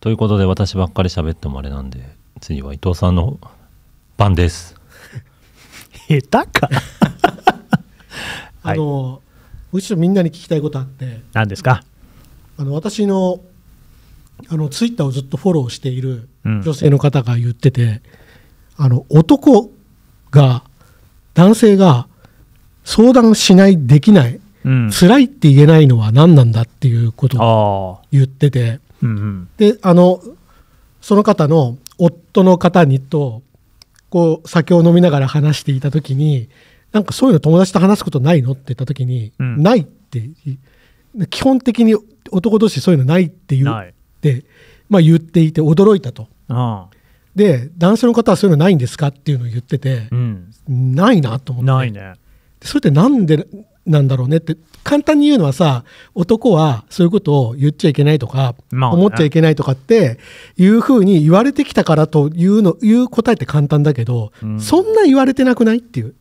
ということで私ばっかり喋ってもあれなんで次は伊藤さんの番です 下手か あの、はい、一度みんなに聞きたいことあって何ですかあの私のあのツイッターをずっとフォローしている女性の方が言ってて、うん、あの男が男性が相談しないできない辛いって言えないのは何なんだっていうことを言ってて、うんうん、であのその方の夫の方にとこう酒を飲みながら話していた時になんかそういうの友達と話すことないのって言った時に、うん、ないって基本的に男同士そういうのないって言って、まあ、言っていて驚いたと。で男性の方はそういうのないんですかっていうのを言ってて、うん、ないなと思ってないねそれってなんでなんだろうねって簡単に言うのはさ男はそういうことを言っちゃいけないとか、まあ思っちゃいけないとかっていうふうに言われてきたからというのいう答えって簡単だけど、うん、そんな言われてなくないっていう。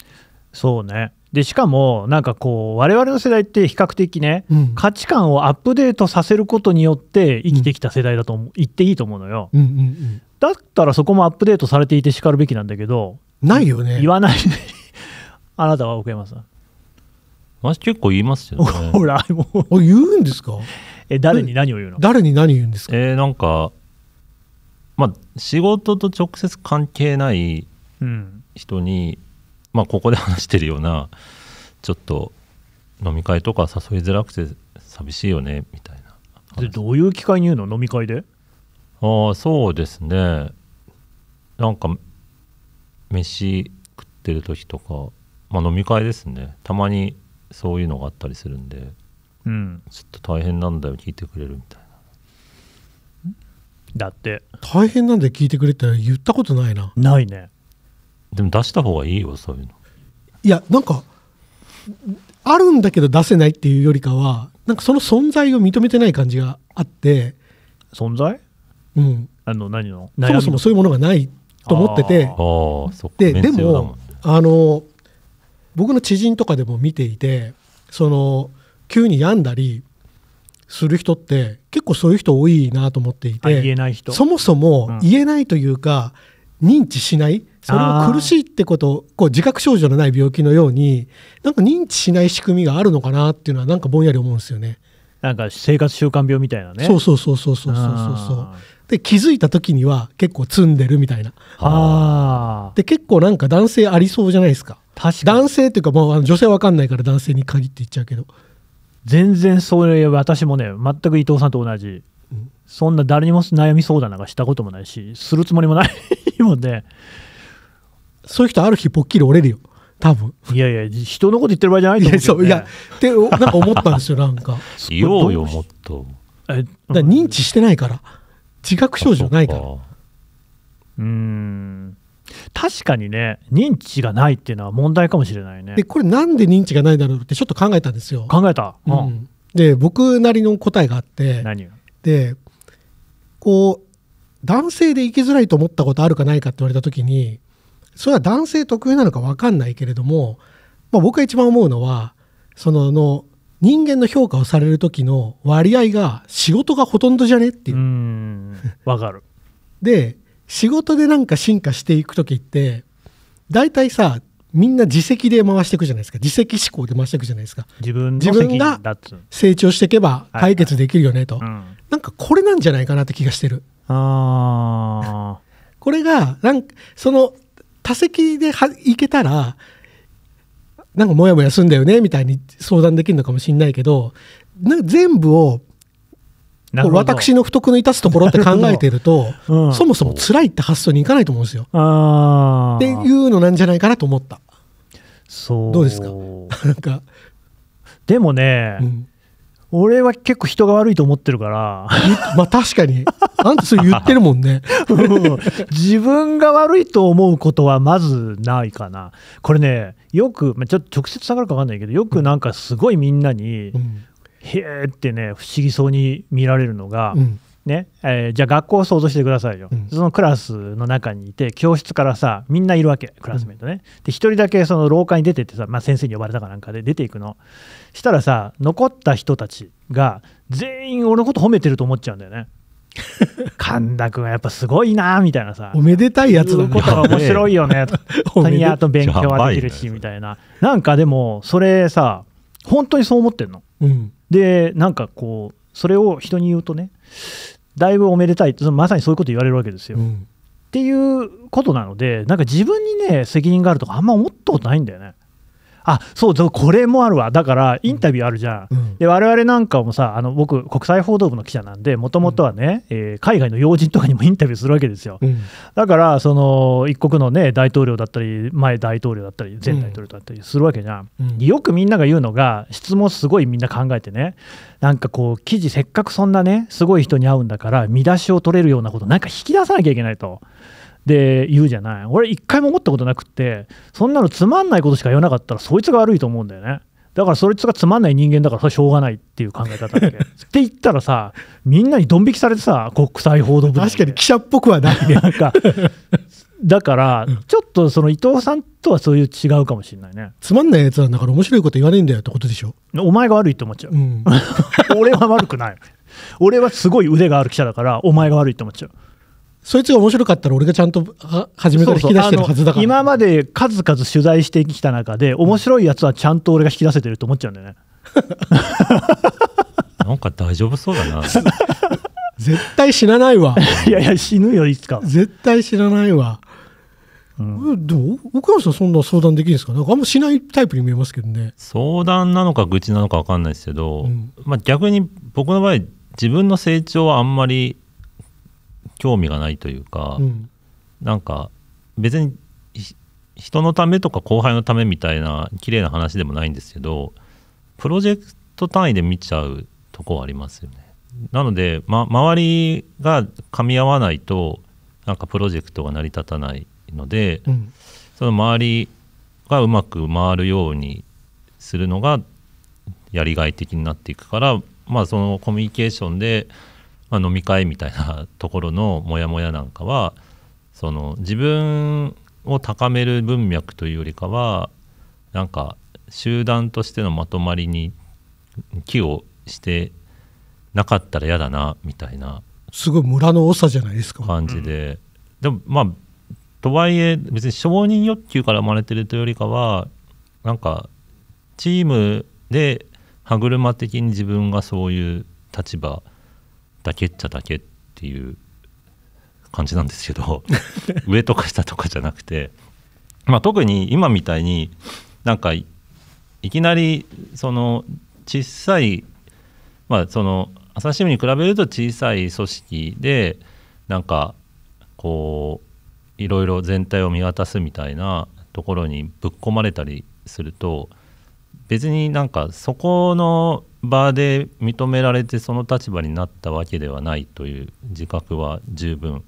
そうねでしかもなんかこう我々の世代って比較的ね、うん、価値観をアップデートさせることによって生きてきた世代だと、うん、言っていいと思うのよ、うんうんうん、だったらそこもアップデートされていてしかるべきなんだけどないよね言わない あなたは奥山さん私結構言いますよ、ね、ほらもう言うんですかえ誰に何を言うの誰に何言うんですかえー、なんかまあ仕事と直接関係ない人に、うん、まあここで話してるようなちょっと飲み会とか誘いづらくて寂しいよねみたいなでどういう機会に言うの飲み会でああそうですねなんか飯食ってる時とか、まあ、飲み会ですねたまにそういうのがあったりするんで、うん、ちょっと大変なんだよ聞いてくれるみたいなだって大変なんで聞いてくれって言ったことないなないねでも出した方がいいよそういうのいやなんかあるんだけど出せないっていうよりかはなんかその存在を認めてない感じがあって存在うんあの何のそもそもそういうものがないと思っててででもあの僕の知人とかでも見ていてその急に病んだりする人って結構そういう人多いなと思っていてそもそも言えないというか、うん、認知しないそれは苦しいってことこう自覚症状のない病気のようになんか認知しない仕組みがあるのかなっていうのはなんかぼんやり思うんですよね。なんか生活習慣病みたいなね。そうそうそうそうそうそうそうで気づいた時には結構詰んでるみたいな。で結構なんか男性ありそうじゃないですか。男性っていうか、まあ、女性は分かんないから男性に限って言っちゃうけど全然それ私もね全く伊藤さんと同じ、うん、そんな誰にも悩み相談なんかしたこともないしするつもりもないもんねそういう人ある日ぽっきり折れるよ多分いやいや人のこと言ってる場合じゃないと思う、ね、いやそういやってなんか思ったんですよなんか言おうよもっとえ、だ認知してないから自覚症状ないからうん確かにね認知がないっていうのは問題かもしれないねでこれなんで認知がないだろうってちょっと考えたんですよ考えた、うん、うん、で僕なりの答えがあって何でこう男性で生きづらいと思ったことあるかないかって言われた時にそれは男性特有なのか分かんないけれども、まあ、僕が一番思うのはそのの人間の評価をされる時の割合が仕事がほとんどじゃねっていう。わかる で仕事でなんか進化していく時って大体さみんな自責で回していくじゃないですか自責思考で回していくじゃないですか自分が成長していけば解決できるよねと、はいうん、なんかこれなんじゃないかなって気がしてるあ これがなんかその多席ではいけたらなんかモヤモヤすんだよねみたいに相談できるのかもしれないけどな全部を私の不徳の致すところって考えてると、うん、そもそも辛いって発想にいかないと思うんですよ。っていうのなんじゃないかなと思った。そうどうですか なんかでもね、うん、俺は結構人が悪いと思ってるからまあ確かにあんたそ言ってるもんね 自分が悪いと思うことはまずないかなこれねよく、まあ、ちょっと直接下がるか分かんないけどよくなんかすごいみんなに、うんへえってね不思議そうに見られるのが、うん、ねえー、じゃあ学校を想像してくださいよ、うん、そのクラスの中にいて教室からさみんないるわけクラスメートね、うん、で1人だけその廊下に出てってさ、まあ、先生に呼ばれたかなんかで出ていくのしたらさ残った人たちが全員俺のこと褒めてると思っちゃうんだよね 神田君はやっぱすごいなみたいなさおめでたいやつのことは面白いよねと にやと勉強はできるしみたいな、なんかでもそれさ本当にそう思ってんのでなんかこうそれを人に言うとねだいぶおめでたいまさにそういうこと言われるわけですよ、うん、っていうことなのでなんか自分にね責任があるとかあんま思ったことないんだよねあそうこれもあるわだからインタビューあるじゃん、うん、で我々なんかもさあの僕国際報道部の記者なんでもともとはね、うん、えー、海外の要人とかにもインタビューするわけですよ、うん、だからその一国のね大統領だったり前大統領だったり前大統領だったりするわけじゃん、うん、よくみんなが言うのが質問すごいみんな考えてねなんかこう記事せっかくそんなねすごい人に会うんだから見出しを取れるようなことなんか引き出さなきゃいけないと。で言うじゃない俺一回も思ったことなくってそんなのつまんないことしか言わなかったらそいつが悪いと思うんだよねだからそいつがつまんない人間だからそれしょうがないっていう考え方だけ って言ったらさみんなにドン引きされてさ国際報道部確かに記者っぽくはないねなんかだからちょっとその伊藤さんとはそういう違うかもしれないねつまんないやつなんだから面白いこと言わねえんだよってことでしょお前が悪いって思っちゃう、うん、俺は悪くない俺はすごい腕がある記者だからお前が悪いって思っちゃうそいつが面白かったら俺がちゃんと初めから引き出してるはずだから今まで数々取材してきた中で面白いやつはちゃんと俺が引き出せてると思っちゃうんだよね なんか大丈夫そうだな 絶対死なないわいやいや死ぬよいつか絶対死なないわ、うん、でも奥山さんそんな相談できるんですかなんかあんましないタイプに見えますけどね相談なのか愚痴なのか分かんないですけど、うん、まあ、逆に僕の場合自分の成長はあんまり興味がないというか、うん、なんか別に人のためとか後輩のためみたいな綺麗な話でもないんですけどプロジェクト単位で見ちゃうとこはありますよね。なので、ま、周りが噛み合わないとなんかプロジェクトが成り立たないので、うん、その周りがうまく回るようにするのがやりがい的になっていくから、まあ、そのコミュニケーションでまあ、飲み会みたいなところのモヤモヤなんかはその自分を高める文脈というよりかはなんか集団としてのまとまりに寄与してなかったら嫌だなみたいなすごい村の多さじゃないですか感じで、でもまあとはいえ別に承認欲求から生まれてるというよりかはなんかチームで歯車的に自分がそういう立場だけっちゃだけっていう感じなんですけど 上とか下とかじゃなくて、まあ、特に今みたいになんかいきなりその小さいまあその朝日新聞に比べると小さい組織でなんかこういろいろ全体を見渡すみたいなところにぶっ込まれたりすると別になんかそこの場で認められてその立場になったわけではないという自覚は十分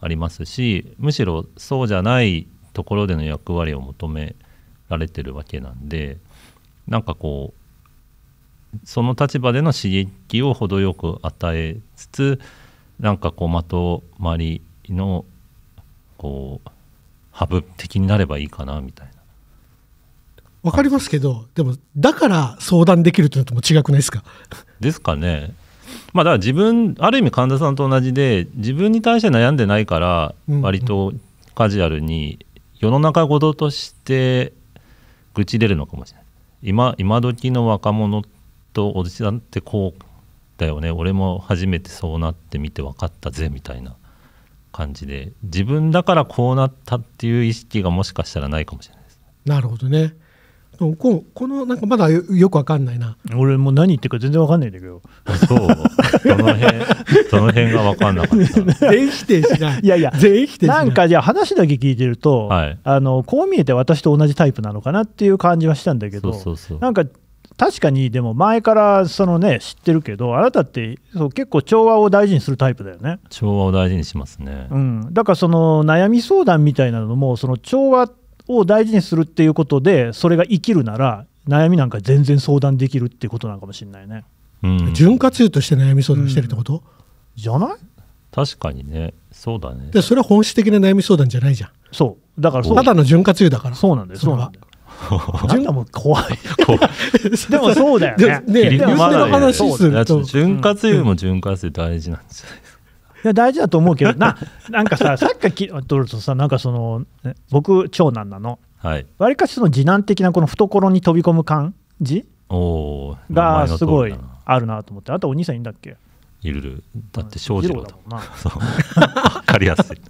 ありますしむしろそうじゃないところでの役割を求められてるわけなんでなんかこうその立場での刺激を程よく与えつつなんかこうまとまりのこうハブ的になればいいかなみたいな。わかりますけど、でも、だから相談できるというのとも違くないですか。ですかね。まあ、だから自分、ある意味患者さんと同じで、自分に対して悩んでないから、割とカジュアルに、世の中ごととして愚痴れるのかもしれない。今今時の若者とおじさんってこうだよね俺も初めてそうなってみて分かったぜみたいな感じで自分だからこうなったっていう意識がもしかしたらないかもしれないです、なるほどね。ここのなんかまだよくわかんないな俺もう何言ってるか全然わかんないんだけどそう その辺その辺がわかんなかった全否定しないいやいや全否定しないなんかじゃあ話だけ聞いてると、はい、あのこう見えて私と同じタイプなのかなっていう感じはしたんだけどそうそうなんか確かにでも前からそのね知ってるけどあなたってそう結構調和を大事にするタイプだよね調和を大事にしますね、うん、だからその悩み相談みたいなのもその調和ってを大事にするっていうことでそれが生きるなら悩みなんか全然相談できるっていうことなのかもしれないね、うん、潤滑油として悩み相談してるってこと、うん、じゃない確かにねそうだねでそれは本質的な悩み相談じゃないじゃんそうだからただの潤滑油だからそうなんですそうなんだよんも怖い でもそうだよね。ね、ね、でもね、話す潤滑油も潤滑油大事なんじゃないですか。いや大事だと思うけどななんかささっきかきとるとさなんかその僕長男なのわり、はい、かしその次男的なこの懐に飛び込む感じおがすごいあるなと思ってあとお兄さんいるんだっけいるるだって翔士郎だ わかりやすいっ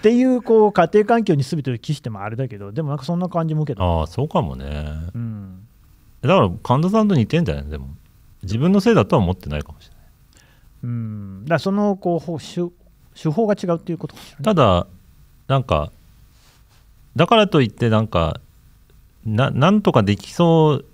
ていうこう家庭環境に全てを期してもあれだけどでもなんかそんな感じも受けたああそうかもね、うん、だから神田さんと似てんじゃないでも自分のせいだとは思ってないかもしれないうん、だそのこう手手法が違うっていうことかただなんかだからといってなんかななんとかできそう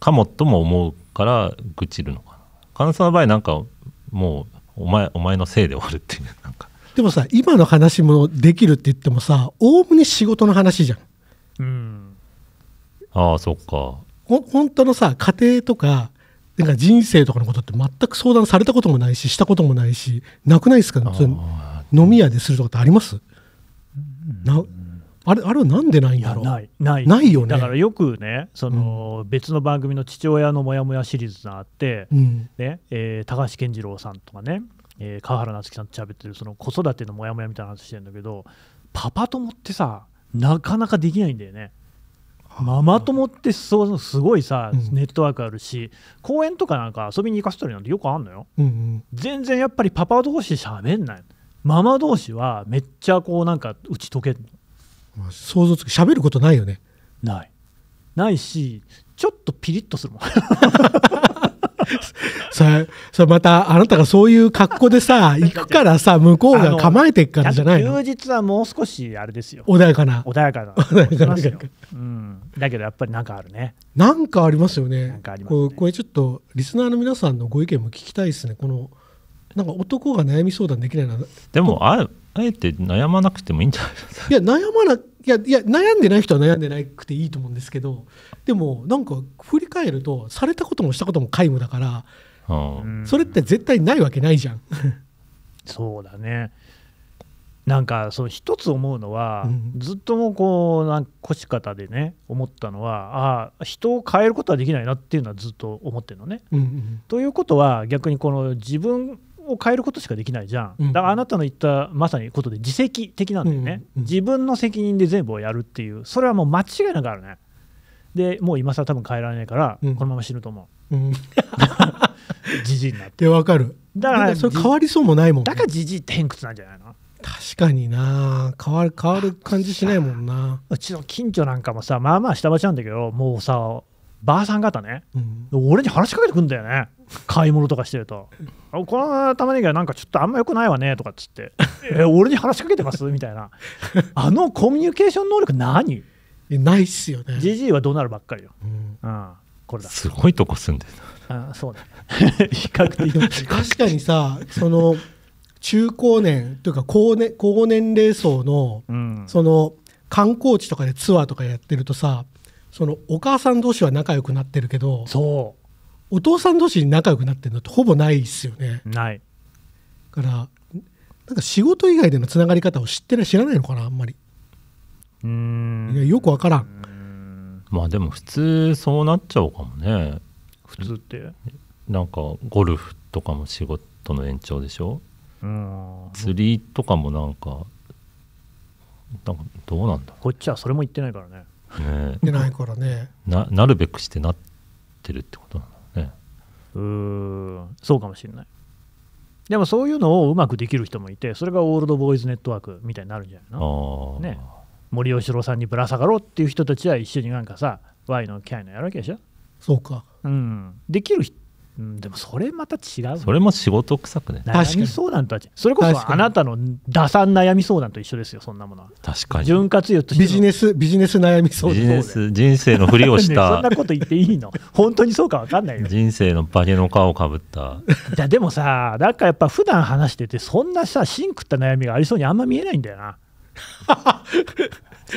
かもとも思うから愚痴るのかな神田さんの場合なんかもうお前お前のせいで終わるっていうなんかでもさ今の話もできるって言ってもさおおむね仕事の話じゃん、うん、ああそっかほ本当のさ家庭とかなんか人生とかのことって全く相談されたこともないししたこともないしなくないですか飲み屋でするとかってありますなあれあれはなんでないんだろうないないないよねだからよくねその、うん、別の番組の「父親のモヤモヤ」シリーズがあって、うん、ねえー、高橋健次郎さんとかね、えー、川原夏樹さんと喋ってるその子育てのモヤモヤみたいな話してるんだけどパパ友ってさなかなかできないんだよね。ママ友ってそうすごいさ、うん、ネットワークあるし公園とかなんか遊びに行かせたりなんてよくあんのよ、うんうん、全然やっぱりパパ同士喋んないママ同士はめっちゃこうなんか打ち解けるの想像つく喋ることないよねないないしちょっとピリッとするもん そ れ、それまた、あなたがそういう格好でさ、行くからさ、向こうが構えてっからじゃない休日はもう少し、あれですよ。穏やかな。穏やかな。穏やかな。うん。だけど、やっぱりなんかあるね。なんかありますよね。なんかあります、ね、これちょっと、リスナーの皆さんのご意見も聞きたいですね。この、なんか男が悩み相談できないな。でも、あえて悩まなくてもいいんじゃないですか。いや、悩まないやいや悩んでない人は悩んでなくていいと思うんですけどでもなんか振り返るとされたこともしたことも皆無だから、それって絶対ないわけないじゃん そうだねなんかその一つ思うのは、うん、ずっともこうなん腰方でね思ったのはああ人を変えることはできないなっていうのはずっと思ってるのね。うんうん、ということは逆にこの自分を変えることしかできないじゃん、うん、だからあなたの言ったまさにことで自責的なんだよね、うんうん、自分の責任で全部をやるっていうそれはもう間違いなくあるねでもう今更多分変えられないから、このまま死ぬと思う じじいになってわかるだからそれ変わりそうもないもん、ね、だからじじいって偏屈なんじゃないの確かにな変わる変わる感じしないもんなうちの近所なんかもさまあまあ下町なんだけどもうさばあさん方ね、うん、俺に話しかけてくんだよね買い物とかしてると「この玉ねぎはなんかちょっとあんまよくないわね」とかっつって「え俺に話しかけてます?」みたいなあのコミュニケーション能力何ないっすよねじじいはどうなるばっかりよ、うん、うん、これだすごいとこ住んでるあそうだ 比較的確かにさその中高年というか高年高年齢層の、うん、その観光地とかでツアーとかやってるとさそのお母さん同士は仲良くなってるけどそうお父さん同士仲良くなってるのってほぼないですよね。ないからなんか仕事以外でのつながり方を知ってない知らないのかなあんまりうんよく分からんまあでも普通そうなっちゃうかもね普通ってなんかゴルフとかも仕事の延長でしょうん釣りとかもなんかなんかどうなんだこっちはそれも言ってないからねね言ってないからねななるべくしてなってるってことなのうんそうかもしれないでもそういうのをうまくできる人もいてそれがオールドボーイズネットワークみたいになるんじゃないの、ね、森喜朗さんにぶら下がろうっていう人たちは一緒になんかさ Y のキャイのやるわけでしょそうか、うん、できるうん、でもそれまた違う、ね、それも仕事臭くね悩み相談とはそれこそあなたの打算悩み相談と一緒ですよそんなものは確かに潤滑油とビジネスビジネス悩み相談ビジネス人生のふりをした、ね、そんなこと言っていいの本当にそうか分かんないよ人生のバケの皮をかぶったいやでもさなんかやっぱ普段話しててそんなさシンクった悩みがありそうにあんま見えないんだよな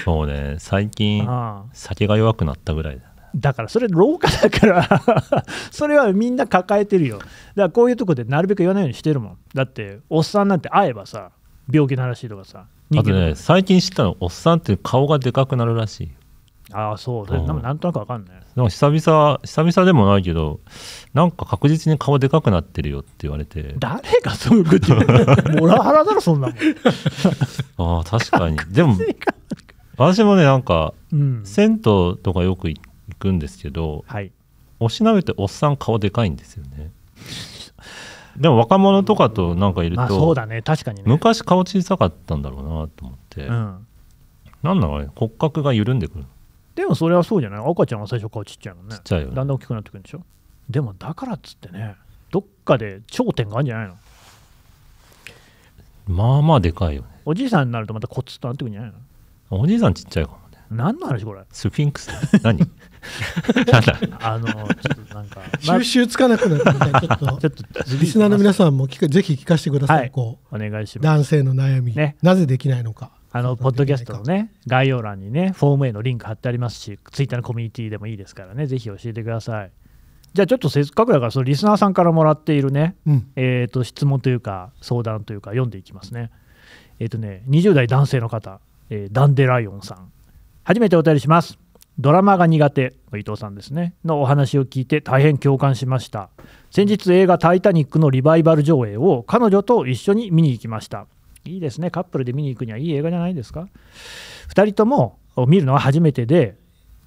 そうね最近酒が弱くなったぐらいだだからそれ廊下だから それはみんな抱えてるよだからこういうとこでなるべく言わないようにしてるもんだっておっさんなんて会えばさ病気の話とかさあとね最近知ったのおっさんって顔がでかくなるらしいああそう、でもなんとなくわかんないでも久々久々でもないけどなんか確実に顔でかくなってるよって言われて誰がそういうことモラハラだろそんなもん ああ確かにでも 私もねなんか、うん、銭湯とかよく行っくんですけど、はい、おしなべておっさん顔でかいんですよね。でも若者とかとなんかいると、まあ、そうだね確かに、ね、昔顔小さかったんだろうなと思って、うん、なんだろうね骨格が緩んでくるでもそれはそうじゃない赤ちゃんは最初顔ちっちゃいもねちっちゃいよ、ね、だんだん大きくなってくるんでしょでもだからっつってねどっかで頂点があるんじゃないのまあまあでかいよねおじいさんになるとまたコツとなってくるんじゃないのおじいさんちっちゃいかも何の話これスフィンクス何 あのちょっとなんか 収集つかなくなったのでちょっと ちょっとリスナーの皆さんもぜひ聞かせてください、はい、こうお願いします男性の悩み、ね、なぜできないのかあのポッドキャストのね概要欄にねフォームへのリンク貼ってありますしツイッターのコミュニティでもいいですからねぜひ教えてくださいじゃあちょっとせっかくだからそのリスナーさんからもらっているね、うん、えっと質問というか相談というか読んでいきますねえっ、ー、とね20代男性の方、えー、ダンデライオンさん初めてお便りしますドラマが苦手伊藤さんですねのお話を聞いて大変共感しました先日映画「タイタニック」のリバイバル上映を彼女と一緒に見に行きましたいいですねカップルで見に行くにはいい映画じゃないですか2人とも見るのは初めてで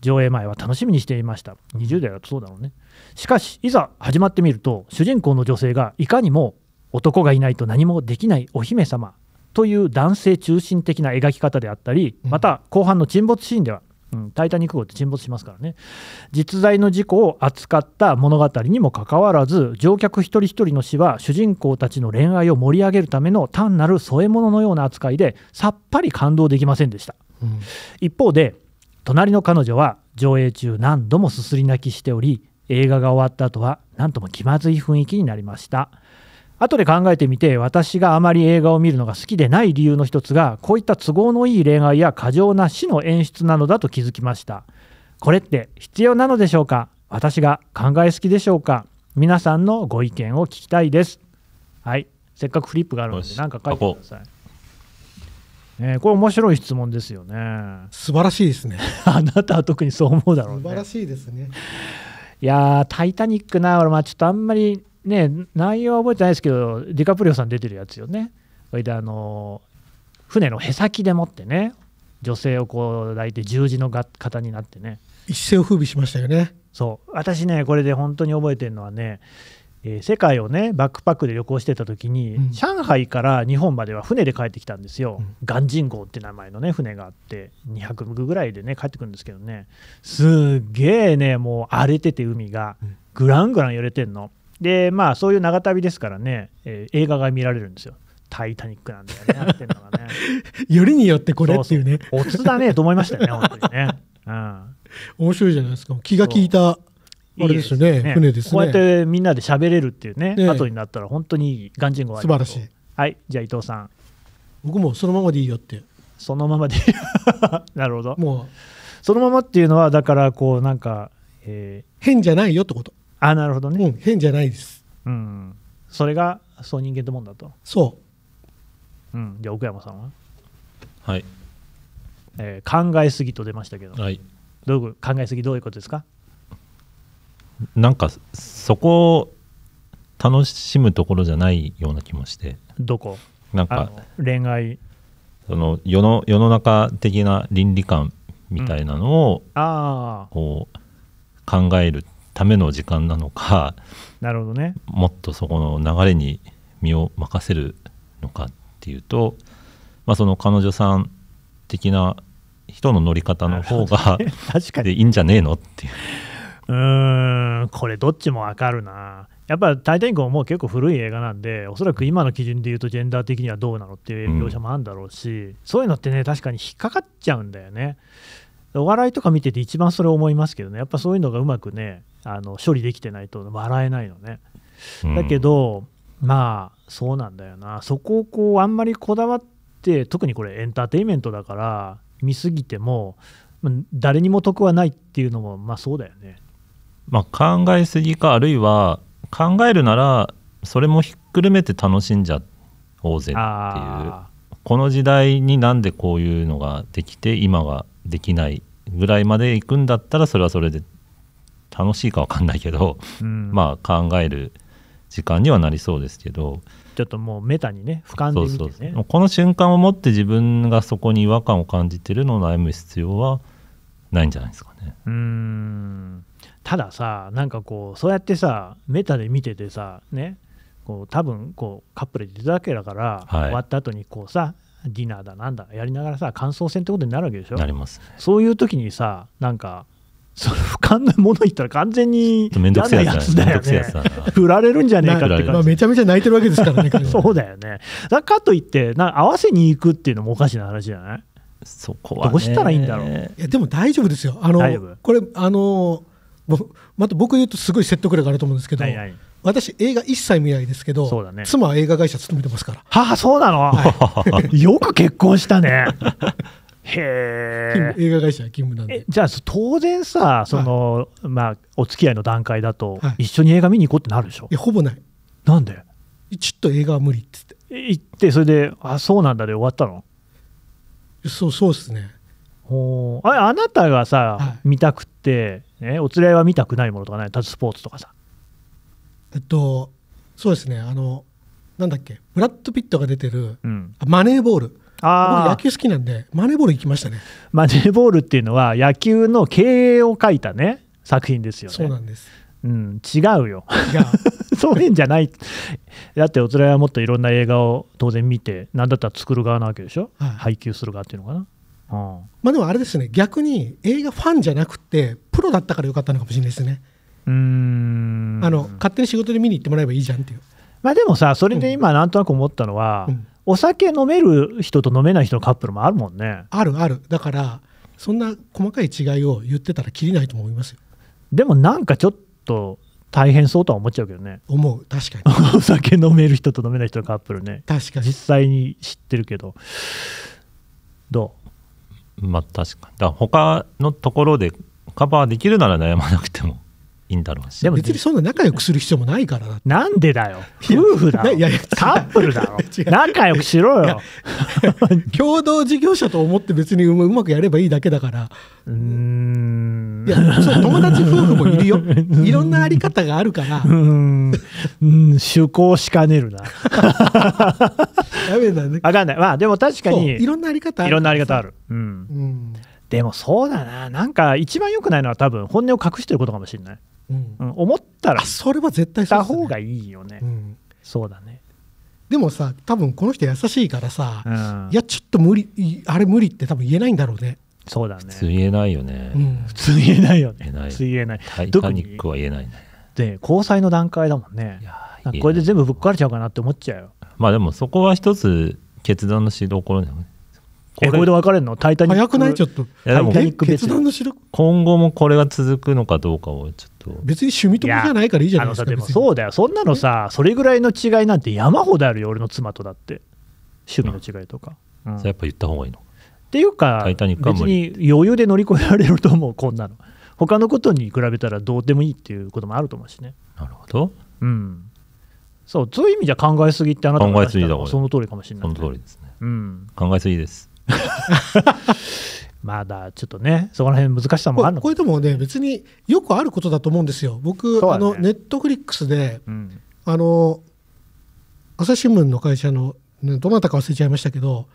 上映前は楽しみにしていました20代だとそうだろうねしかしいざ始まってみると主人公の女性がいかにも男がいないと何もできないお姫様という男性中心的な描き方であったり、また後半の沈没シーンでは、うん、タイタニック号って沈没しますからね、実在の事故を扱った物語にもかかわらず、乗客一人一人の死は主人公たちの恋愛を盛り上げるための単なる添え物のような扱いで、さっぱり感動できませんでした。うん、一方で、隣の彼女は上映中何度もすすり泣きしており、映画が終わった後は、なんとも気まずい雰囲気になりました。後で考えてみて私があまり映画を見るのが好きでない理由の一つがこういった都合のいい恋愛や過剰な死の演出なのだと気づきましたこれって必要なのでしょうか私が考えすきでしょうか皆さんのご意見を聞きたいですはいせっかくフリップがあるので何か書いてくださいえー、これ面白い質問ですよね素晴らしいですね あなたは特にそう思うだろうね素晴らしいですねいやー「タイタニックな」俺まあちょっとあんまりね、内容は覚えてないですけど、ディカプリオさん出てるやつよね。それであの、船のへさきでもってね、女性をこう抱いて十字の型になってね。一世を風靡しましたよね。そう。私ね、これで本当に覚えてるのはね、えー、世界をね、バックパックで旅行してた時に、うん、上海から日本までは船で帰ってきたんですよ。鑑真号って名前のね、船があって、200ムぐらいでね、帰ってくるんですけどね、すっげえね、もう荒れてて海が、ぐらんぐらん揺れてんの。でまあそういう長旅ですからね、えー、映画が見られるんですよ。タイタニックなんだよね、なってんのがね。よりによってこれっていうね。そうそうおつだねと思いましたよね、本当にね。うん。面白いじゃないですか。気が利いた。あれですね、ね、船ですね。こうやってみんなで喋れるっていうね、ね後になったら本当にいい、ガンジンゴは素晴らしい。はい、じゃあ伊藤さん。僕もそのままでいいよって。そのままで なるほど。もう。そのままっていうのは、だからこう、なんか、えー、変じゃないよってこと。あなるほどね、うん、変じゃないです、うん、それがそう人間ってもんだとそう、うん、じゃあ奥山さんははい、えー、考えすぎと出ましたけど、はい、どういう考えすぎどういうことですかなんかそこを楽しむところじゃないような気もしてどこなんか恋愛その世の世の中的な倫理観みたいなのを、うん、こう考えるっための時間なのかなるほど、ね、もっとそこの流れに身を任せるのかっていうと、まあ、その彼女さん的な人の乗り方の方が、ね、確かにでいいんじゃねえのっていう。うーんこれどっちもわかるなやっぱ「タイタニック」ももう結構古い映画なんでおそらく今の基準で言うとジェンダー的にはどうなのっていう描写もあるんだろうし、うん、そういうのってね確かに引っかかっちゃうんだよねお笑いとか見てて一番それ思いますけどねやっぱそういうのがうまくねあの処理できてないと笑えないのね。だけど、うん、まあそうなんだよなそこをこうあんまりこだわって特にこれエンターテインメントだから見すぎても誰にも得はないっていうのもまあそうだよね。まあ、考えすぎかあるいは考えるならそれもひっくるめて楽しんじゃおうぜっていうこの時代になんでこういうのができて今ができないぐらいまでいくんだったらそれはそれで楽しいか分かんないけど、うん、まあ考える時間にはなりそうですけどちょっともうメタにね俯瞰で見て、ね、そうそうこの瞬間をもって自分がそこに違和感を感じてるのを悩む必要はないんじゃないですかね。うんたださなんかこうそうやってさメタで見ててさねこう多分こうカップルで出たわけだから、はい、終わった後にこうさディナーだなんだやりながらさ感想戦ってことになるわけでしょなります、ね、そういう時にさなんかその俯瞰のもの言ったら完全に嫌なやつだよね。振られるんじゃねえかってまあ、めちゃめちゃ泣いてるわけですからね。そうだよね。だかといってな合わせに行くっていうのもおかしな話じゃないそこは、どうしたらいいんだろう。いやでも大丈夫ですよ。あのこれあのまた僕言うとすごい説得力あると思うんですけど。はいはい私、映画一切見ないですけど、ね、妻は映画会社勤めてますから。はあ、そうなの、はい、よく結婚したね。へえ。映画会社勤務なんで。じゃあ当然さ、その、はい、まあお付き合いの段階だと、はい、一緒に映画見に行こうってなるでしょ。いやほぼない。なんで？ちょっと映画は無理っつって。行ってそれであそうなんだで終わったの。そうそうですね。ほああなたがさ、はい、見たくて、ね、お連れは見たくないものとかないタスポーツとかさ。えっとそうですねあのなんだっけブラッド・ピットが出てる、うん、マネーボールあ僕野球好きなんでマネーボール行きましたねマネーボールっていうのは野球の経営を書いたね作品ですよねそうなんですうん、違うよ。そういうんじゃない。だって、おつらはもっといろんな映画を当然見て、なんだったら作る側なわけでしょ、はい、配給する側っていうのかな。うん、まあでもあれですね、逆に映画ファンじゃなくて、プロだったからよかったのかもしれないですね。うんあの勝手に仕事で見に行ってもらえばいいじゃんっていう。まあでもさ、それで今、なんとなく思ったのは、うんうんお酒飲める人と飲めない人のカップルもあるもんねあるあるだからそんな細かい違いを言ってたらきりないと思いますよでもなんかちょっと大変そうとは思っちゃうけどね思う確かに お酒飲める人と飲めない人のカップルね確かに実際に知ってるけどどうまあ確かにだから他のところでカバーできるなら悩まなくてもいいんだろうし。でも別にそんな仲良くする必要もないからな。なんでだよ。夫婦だろ。いやいやカップルだろ。仲良くしろよ。共同事業者と思って別にうまくやればいいだけだから。うん。いや、友達夫婦もいるよ。いろんなあり方があるから。うん。趣向しかねるな。や めだね。わかんない。まあでも確かに。いろんなあり方ある。いろんなあり方ある。うん。うんでもそうだななんか一番良くないのは多分本音を隠してることかもしれない、うんうん、思ったらそれは絶対した方がいいよね、うん、そうだねでもさ多分この人優しいからさ、うん、いやちょっと無理あれ無理って多分言えないんだろうねそうだね普通言えないよね、うん、普通言えないよね普通言えないタイタニックは言えないねで交際の段階だもんねこれで全部ぶっ壊れちゃうかなって思っちゃうよまあでもそこは一つ決断のしどころだよねえ、これで分かれるのタイタニック。早くないちょっと。タタニックの今後もこれが続くのかどうかをちょっと。別に趣味とかじゃないからいいじゃないですか。そうだよ。そんなのさ、それぐらいの違いなんて山ほどあるよ、俺の妻とだって。趣味の違いとか。うん、それやっぱ言った方がいいのっていうか、別に余裕で乗り越えられると思う、こんなの。他のことに比べたらどうでもいいっていうこともあると思うしね。なるほど。うん。そう、そういう意味じゃ考えすぎってあなたが考えすぎだその通りかもしれない、ね、その通りですね。うん、考えすぎです。まだちょっとね、そこら辺難しさもあるのこれでもね、別によくあることだと思うんですよ、僕、ね、あのネットフリックスで、うん、あの朝日新聞の会社の、ね、どなたか忘れちゃいましたけど、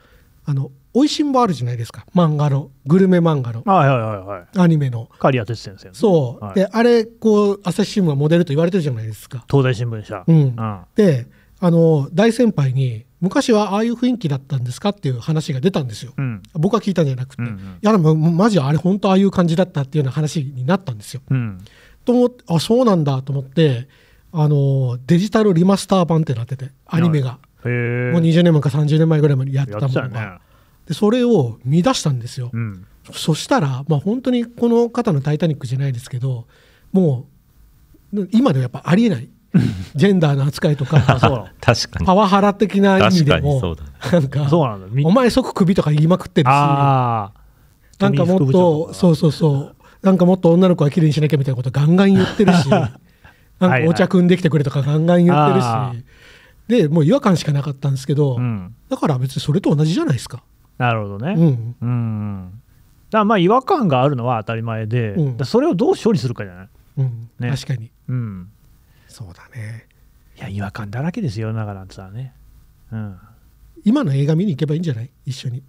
あの美味しんぼあるじゃないですか、漫画の、グルメ漫画の、はいはいはいはい、アニメの。刈谷哲先生、そう、はい、であれ、こう、朝日新聞がモデルと言われてるじゃないですか。東大新聞社、うん、うん、であの大先輩に昔はああいう雰囲気だったんですかっていう話が出たんですよ、うん、僕は聞いたんじゃなくて、うんうん、いやでもマジあれ本当ああいう感じだったっていうような話になったんですよ、うん、と思ってあそうなんだと思ってあのデジタルリマスター版ってなっててアニメがもう20年前か30年前ぐらいまでやってたものが、ね、でそれを見出したんですよ、うん、そしたら、まあ、本当にこの方の「タイタニック」じゃないですけどもう今ではやっぱありえない ジェンダーの扱いとか 確かにパワハラ的な意味でもお前即首とか言いまくってるしなんかもっとそうそうそうなんかもっと女の子は綺麗にしなきゃみたいなことガンガン言ってるし なんかお茶汲んできてくれとかガンガン言ってるし、でもう違和感しかなかったんですけど、うん、だから別にそれと同じじゃないですか。なるほどね、うん、うんだからまあ違和感があるのは当たり前で、うん、それをどう処理するかじゃない、うん、ね、確かに、うん、そうだねいや違和感だらけですよ世の中なんてさねうん今の映画見に行けばいいんじゃない一緒に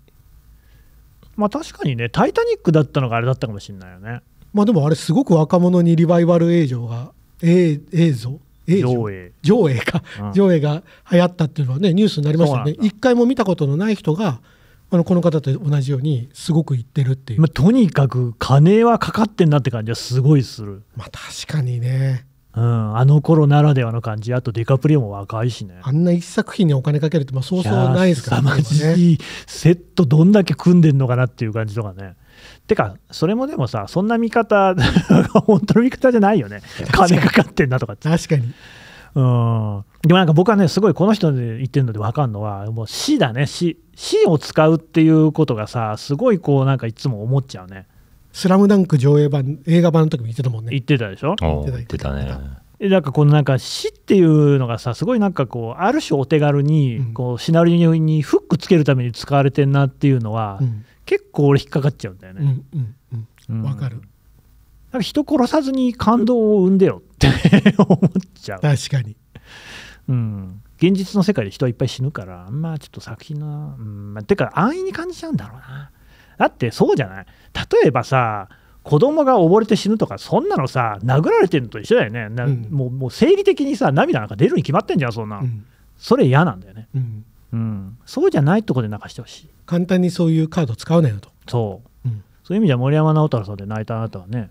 まあ確かにね「タイタニック」だったのがあれだったかもしれないよねまあでもあれすごく若者にリバイバル映像が映像上映上映か、うん、上映が流行ったっていうのはねニュースになりましたね一回も見たことのない人があのこの方と同じようにすごく言ってるっていう、まあ、とにかく金はかかってんなって感じはすごいするまあ確かにねうん、あの頃ならではの感じあとデカプリオも若いしねあんな一作品にお金かけるってまあそうそうないですからねまじいセットどんだけ組んでんのかなっていう感じとかねてかそれもでもさそんな見方 本当の見方じゃないよね金かかってんなとかって確かにうん、でもなんか僕はねすごいこの人で言ってるので分かるのはもう死だね死死を使うっていうことがさすごいこうなんかいつも思っちゃうねスラムダンク上映版、映画版の時も言ってたもんね。言ってたでしょ言ってたね。なんかこのなんか死っていうのがさすごいなんかこうある種お手軽にこうシナリオにフックつけるために使われてんなっていうのは、結構俺引っかかっちゃうんだよね。わ、うんうんうん、かる。なんか人殺さずに感動を生んでよって 思っちゃう。確かに。うん。現実の世界で人はいっぱい死ぬから、まあちょっと作品の、うん、まあ、てか安易に感じちゃうんだろうな。だってそうじゃない例えばさ子供が溺れて死ぬとかそんなのさ殴られてるのと一緒だよね、うん、もうもう生理的にさ涙なんか出るに決まってんじゃんそんな、うん、それ嫌なんだよね、うん、うん、そうじゃないとこで泣かしてほしい簡単にそういうカード使うなよとそう、そういう意味じゃ森山直太朗さんで泣いたあなたはね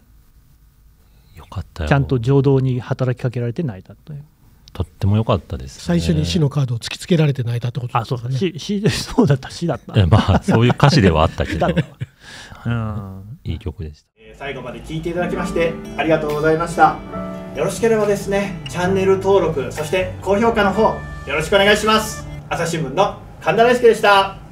よかったちゃんと情動に働きかけられて泣いたというとっても良かったです、ね、最初に死のカードを突きつけられて泣いたってことですね。あそう死死そうだった死だった。まあそういう歌詞ではあったけど うん、いい曲でした。最後まで聴いていただきましてありがとうございました。よろしければですねチャンネル登録そして高評価の方よろしくお願いします。朝日新聞の神田大輔でした。